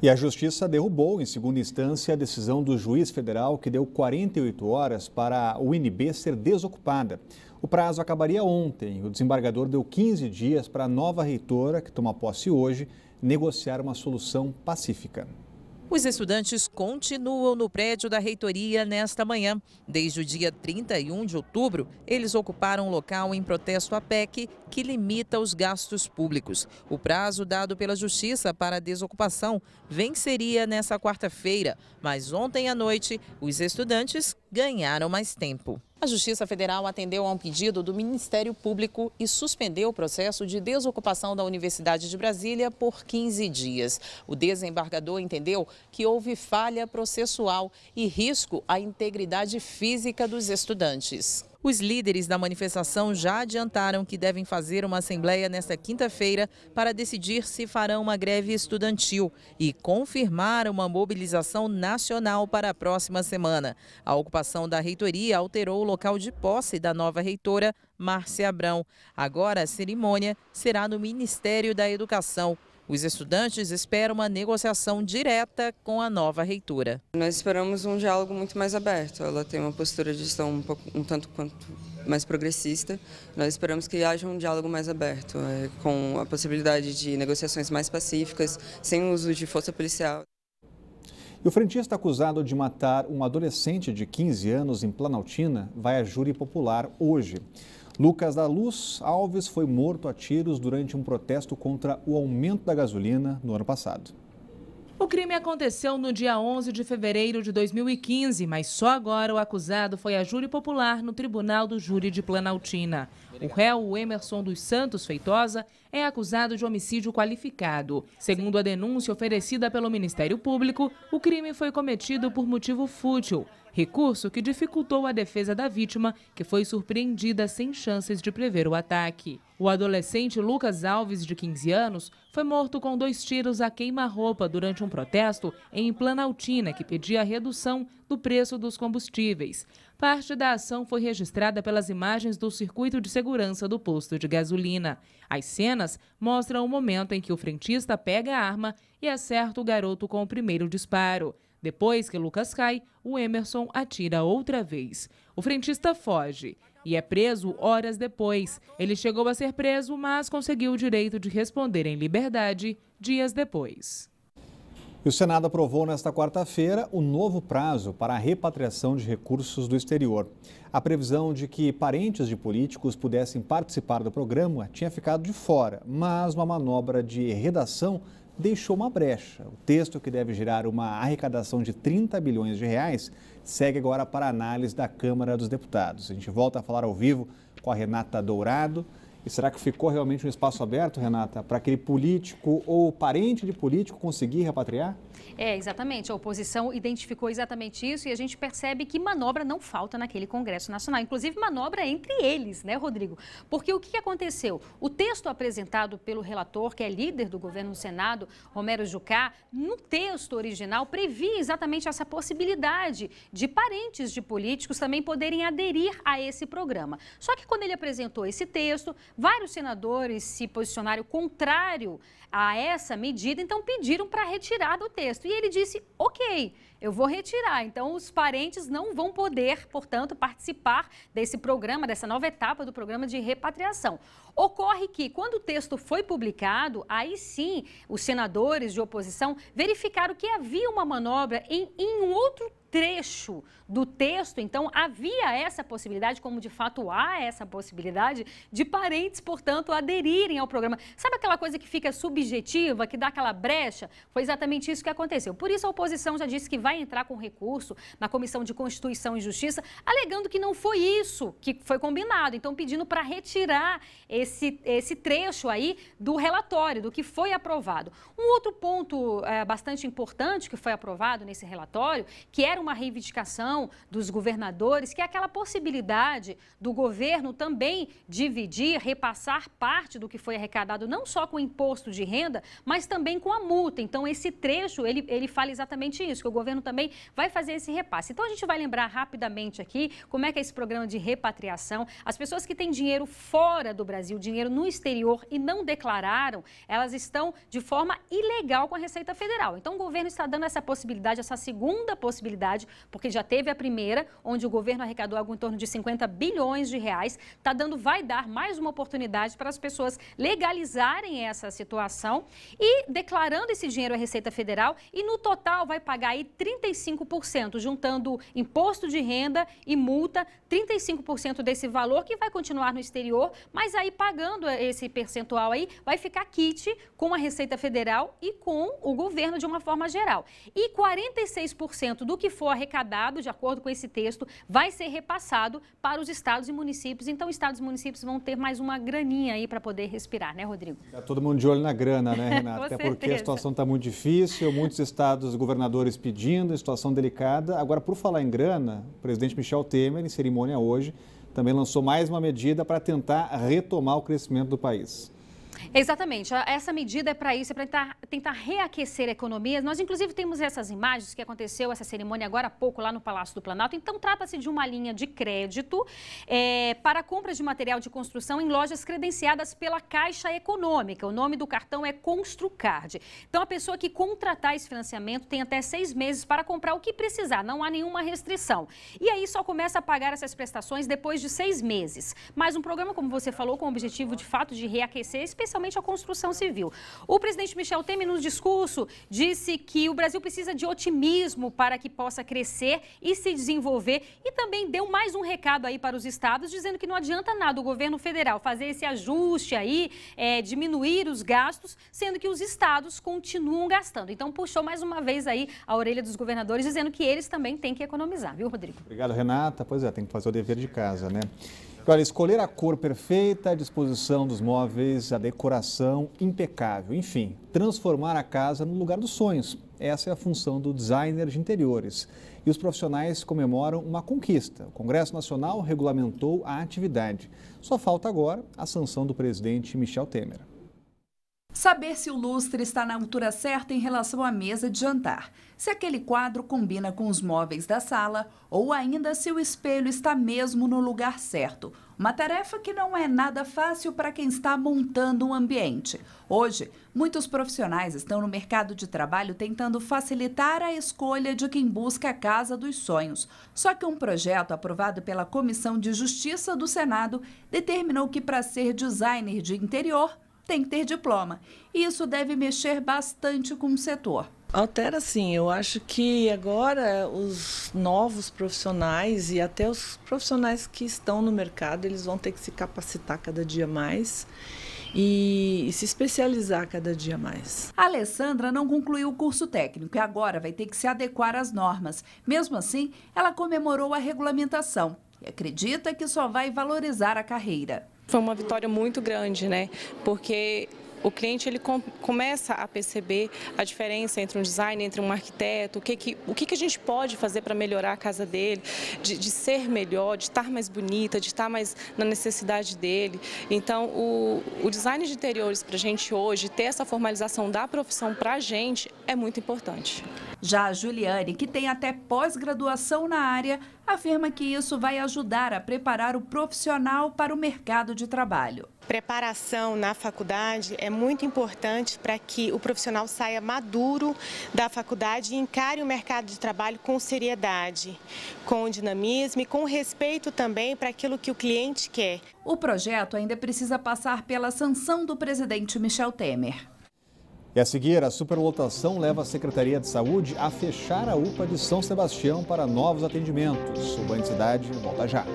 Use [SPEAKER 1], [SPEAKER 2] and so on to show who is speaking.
[SPEAKER 1] E a Justiça derrubou, em segunda instância, a decisão do juiz federal que deu 48 horas para a UNB ser desocupada. O prazo acabaria ontem. O desembargador deu 15 dias para a nova reitora, que toma posse hoje, negociar uma solução pacífica.
[SPEAKER 2] Os estudantes continuam no prédio da reitoria nesta manhã. Desde o dia 31 de outubro, eles ocuparam um local em protesto à PEC, que limita os gastos públicos. O prazo dado pela Justiça para a desocupação venceria nesta quarta-feira, mas ontem à noite, os estudantes ganharam mais tempo. A Justiça Federal atendeu a um pedido do Ministério Público e suspendeu o processo de desocupação da Universidade de Brasília por 15 dias. O desembargador entendeu que houve falha processual e risco à integridade física dos estudantes. Os líderes da manifestação já adiantaram que devem fazer uma assembleia nesta quinta-feira para decidir se farão uma greve estudantil e confirmar uma mobilização nacional para a próxima semana. A ocupação da reitoria alterou o local de posse da nova reitora, Márcia Abrão. Agora, a cerimônia será no Ministério da Educação. Os estudantes esperam uma negociação direta com a nova reitora.
[SPEAKER 3] Nós esperamos um diálogo muito mais aberto. Ela tem uma postura de gestão um, pouco, um tanto quanto mais progressista. Nós esperamos que haja um diálogo mais aberto, é, com a possibilidade de negociações mais pacíficas, sem uso de força policial.
[SPEAKER 1] E o frentista acusado de matar um adolescente de 15 anos em Planaltina vai a júri popular hoje. Lucas da Luz Alves foi morto a tiros durante um protesto contra o aumento da gasolina no ano passado.
[SPEAKER 4] O crime aconteceu no dia 11 de fevereiro de 2015, mas só agora o acusado foi a júri popular no Tribunal do Júri de Planaltina. O réu Emerson dos Santos Feitosa é acusado de homicídio qualificado. Segundo a denúncia oferecida pelo Ministério Público, o crime foi cometido por motivo fútil, recurso que dificultou a defesa da vítima, que foi surpreendida sem chances de prever o ataque. O adolescente Lucas Alves, de 15 anos, foi morto com dois tiros a queima-roupa durante um protesto em Planaltina, que pedia a redução do preço dos combustíveis. Parte da ação foi registrada pelas imagens do circuito de segurança do posto de gasolina. As cenas mostram o momento em que o frentista pega a arma e acerta o garoto com o primeiro disparo. Depois que Lucas cai, o Emerson atira outra vez. O frentista foge e é preso horas depois. Ele chegou a ser preso, mas conseguiu o direito de responder em liberdade dias depois.
[SPEAKER 1] E o Senado aprovou nesta quarta-feira o novo prazo para a repatriação de recursos do exterior. A previsão de que parentes de políticos pudessem participar do programa tinha ficado de fora, mas uma manobra de redação deixou uma brecha. O texto, que deve gerar uma arrecadação de 30 bilhões de reais, segue agora para análise da Câmara dos Deputados. A gente volta a falar ao vivo com a Renata Dourado. E será que ficou realmente um espaço aberto, Renata, para aquele político ou parente de político conseguir repatriar?
[SPEAKER 5] É, exatamente. A oposição identificou exatamente isso e a gente percebe que manobra não falta naquele Congresso Nacional. Inclusive, manobra entre eles, né, Rodrigo? Porque o que aconteceu? O texto apresentado pelo relator, que é líder do governo no Senado, Romero Jucá, no texto original previa exatamente essa possibilidade de parentes de políticos também poderem aderir a esse programa. Só que quando ele apresentou esse texto, Vários senadores se posicionaram contrário a essa medida, então pediram para retirar do texto. E ele disse: ok, eu vou retirar. Então, os parentes não vão poder, portanto, participar desse programa, dessa nova etapa do programa de repatriação. Ocorre que, quando o texto foi publicado, aí sim os senadores de oposição verificaram que havia uma manobra em, em um outro trecho do texto, então havia essa possibilidade, como de fato há essa possibilidade, de parentes, portanto, aderirem ao programa. Sabe aquela coisa que fica subjetiva, que dá aquela brecha? Foi exatamente isso que aconteceu. Por isso, a oposição já disse que vai entrar com recurso na Comissão de Constituição e Justiça, alegando que não foi isso que foi combinado. Então, pedindo para retirar esse, esse trecho aí do relatório, do que foi aprovado. Um outro ponto é, bastante importante que foi aprovado nesse relatório, que era era uma reivindicação dos governadores, que é aquela possibilidade do governo também dividir, repassar parte do que foi arrecadado, não só com o imposto de renda, mas também com a multa. Então, esse trecho, ele, ele fala exatamente isso, que o governo também vai fazer esse repasse. Então, a gente vai lembrar rapidamente aqui como é que é esse programa de repatriação. As pessoas que têm dinheiro fora do Brasil, dinheiro no exterior e não declararam, elas estão de forma ilegal com a Receita Federal. Então, o governo está dando essa possibilidade, essa segunda possibilidade porque já teve a primeira, onde o governo arrecadou algo em torno de 50 bilhões de reais. Está dando, vai dar mais uma oportunidade para as pessoas legalizarem essa situação e declarando esse dinheiro à Receita Federal e no total vai pagar aí 35%, juntando imposto de renda e multa, 35% desse valor que vai continuar no exterior, mas aí pagando esse percentual aí vai ficar kit com a Receita Federal e com o governo de uma forma geral. E 46% do que for arrecadado, de acordo com esse texto, vai ser repassado para os estados e municípios. Então, estados e municípios vão ter mais uma graninha aí para poder respirar, né, Rodrigo? Está
[SPEAKER 1] todo mundo de olho na grana, né, Renata? Até certeza. porque a situação está muito difícil, muitos estados, governadores pedindo, situação delicada. Agora, por falar em grana, o presidente Michel Temer, em cerimônia hoje, também lançou mais uma medida para tentar retomar o crescimento do país.
[SPEAKER 5] Exatamente. Essa medida é para isso, é para tentar, tentar, reaquecer a economia. Nós, inclusive, temos essas imagens que aconteceu essa cerimônia agora há pouco lá no Palácio do Planalto. Então, trata-se de uma linha de crédito é, para compras de material de construção em lojas credenciadas pela Caixa Econômica. O nome do cartão é Construcard. Então, a pessoa que contratar esse financiamento tem até seis meses para comprar o que precisar. Não há nenhuma restrição. E aí só começa a pagar essas prestações depois de seis meses. Mas um programa, como você falou, com o objetivo de fato de reaquecer, especialmente especialmente a construção civil. O presidente Michel Temer, no discurso, disse que o Brasil precisa de otimismo para que possa crescer e se desenvolver e também deu mais um recado aí para os estados, dizendo que não adianta nada o governo federal fazer esse ajuste aí, é, diminuir os gastos, sendo que os estados continuam gastando. Então, puxou mais uma vez aí a orelha dos governadores, dizendo que eles também têm que economizar, viu, Rodrigo?
[SPEAKER 1] Obrigado, Renata. Pois é, tem que fazer o dever de casa, né? escolher a cor perfeita, a disposição dos móveis, a decoração impecável, enfim, transformar a casa no lugar dos sonhos. Essa é a função do designer de interiores. E os profissionais comemoram uma conquista. O Congresso Nacional regulamentou a atividade. Só falta agora a sanção do presidente Michel Temer.
[SPEAKER 3] Saber se o lustre está na altura certa em relação à mesa de jantar, se aquele quadro combina com os móveis da sala ou ainda se o espelho está mesmo no lugar certo. Uma tarefa que não é nada fácil para quem está montando um ambiente. Hoje, muitos profissionais estão no mercado de trabalho tentando facilitar a escolha de quem busca a casa dos sonhos. Só que um projeto aprovado pela Comissão de Justiça do Senado determinou que, para ser designer de interior, tem que ter diploma. Isso deve mexer bastante com o setor. Altera sim, eu acho que agora os novos profissionais e até os profissionais que estão no mercado, eles vão ter que se capacitar cada dia mais e, e se especializar cada dia mais. A Alessandra não concluiu o curso técnico e agora vai ter que se adequar às normas. Mesmo assim, ela comemorou a regulamentação e acredita que só vai valorizar a carreira. Foi uma vitória muito grande, né? Porque o cliente ele
[SPEAKER 4] com, começa a perceber a diferença entre um designer, entre um arquiteto, o que, que, o que, que a gente pode fazer para melhorar a casa dele, de, de, ser melhor, de estar mais bonita, de estar mais na necessidade dele. Então, o, o design de interiores para a gente hoje, ter
[SPEAKER 3] essa formalização da profissão para a gente é muito importante. Já a Juliane, que tem até pós-graduação na área, afirma que isso vai ajudar a preparar o profissional para o mercado de trabalho. Preparação na faculdade é muito importante para que o profissional saia maduro da faculdade e encare o mercado de trabalho com seriedade, com dinamismo e com respeito também para aquilo que o cliente quer. O projeto ainda precisa passar pela sanção do presidente Michel Temer.
[SPEAKER 1] E a seguir, a superlotação leva a Secretaria de Saúde a fechar a UPA de São Sebastião para novos atendimentos. O Banho de Cidade volta já.